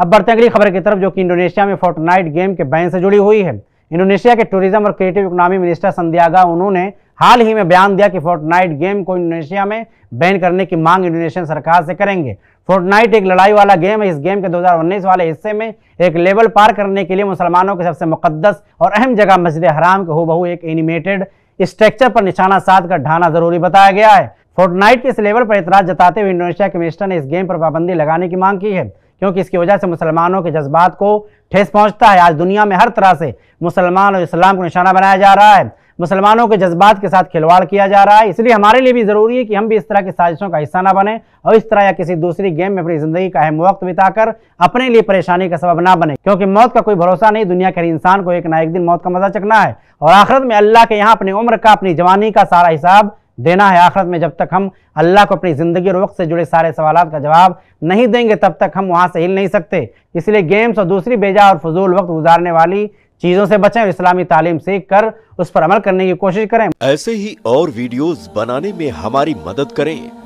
अब बढ़ते हैं अगली खबर की तरफ जो कि इंडोनेशिया में फोर्टनाइट गेम के बैन से जुड़ी हुई है इंडोनेशिया के टूरिज्म और क्रिएटिव इकोनॉमी मिनिस्टर संध्यागा उन्होंने हाल ही में बयान दिया कि फोर्टनाइट गेम को इंडोनेशिया में बैन करने की मांग इंडोनेशियन सरकार से करेंगे फोर्टनाइट एक लड़ाई वाला गेम है इस गेम के 2019 वाले हिस्से में एक लेवल पार करने के लिए मुसलमानों के सबसे मुकदस और अहम जगह मस्जिद हराम के हूबहू एक एनिमेटेड स्ट्रक्चर पर निशाना साध कर ढाना जरूरी बताया गया है फोर्टनाइट के इस लेवल पर इतराज़ जताते हुए इंडोनेशिया के मिनिस्टर ने इस गेम पर पाबंदी लगाने की मांग की है क्योंकि इसकी वजह से मुसलमानों के जज्बात को ठेस पहुंचता है आज दुनिया में हर तरह से मुसलमान और इस्लाम को निशाना बनाया जा रहा है मुसलमानों के जज्बात के साथ खिलवाड़ किया जा रहा है इसलिए हमारे लिए भी ज़रूरी है कि हम भी इस तरह की साजिशों का हिस्सा ना बने और इस तरह या किसी दूसरी गेम में अपनी ज़िंदगी का अहम वक्त बिताकर अपने लिए परेशानी का सबब ना बने क्योंकि मौत का कोई भरोसा नहीं दुनिया के हर इंसान को एक ना एक दिन मौत का मजा चकना है और आखिरत में अल्लाह के यहाँ अपनी उम्र का अपनी जवानी का सारा हिसाब देना है आखिरत में जब तक हम अल्लाह को अपनी ज़िंदगी और वक्त से जुड़े सारे सवाल का जवाब नहीं देंगे तब तक हम वहाँ से हिल नहीं सकते इसलिए गेम्स और दूसरी बेजा और फजूल वक्त गुजारने वाली चीज़ों से बचें और इस्लामी तालीम सीख कर उस पर अमल करने की कोशिश करें ऐसे ही और वीडियोज बनाने में हमारी मदद करें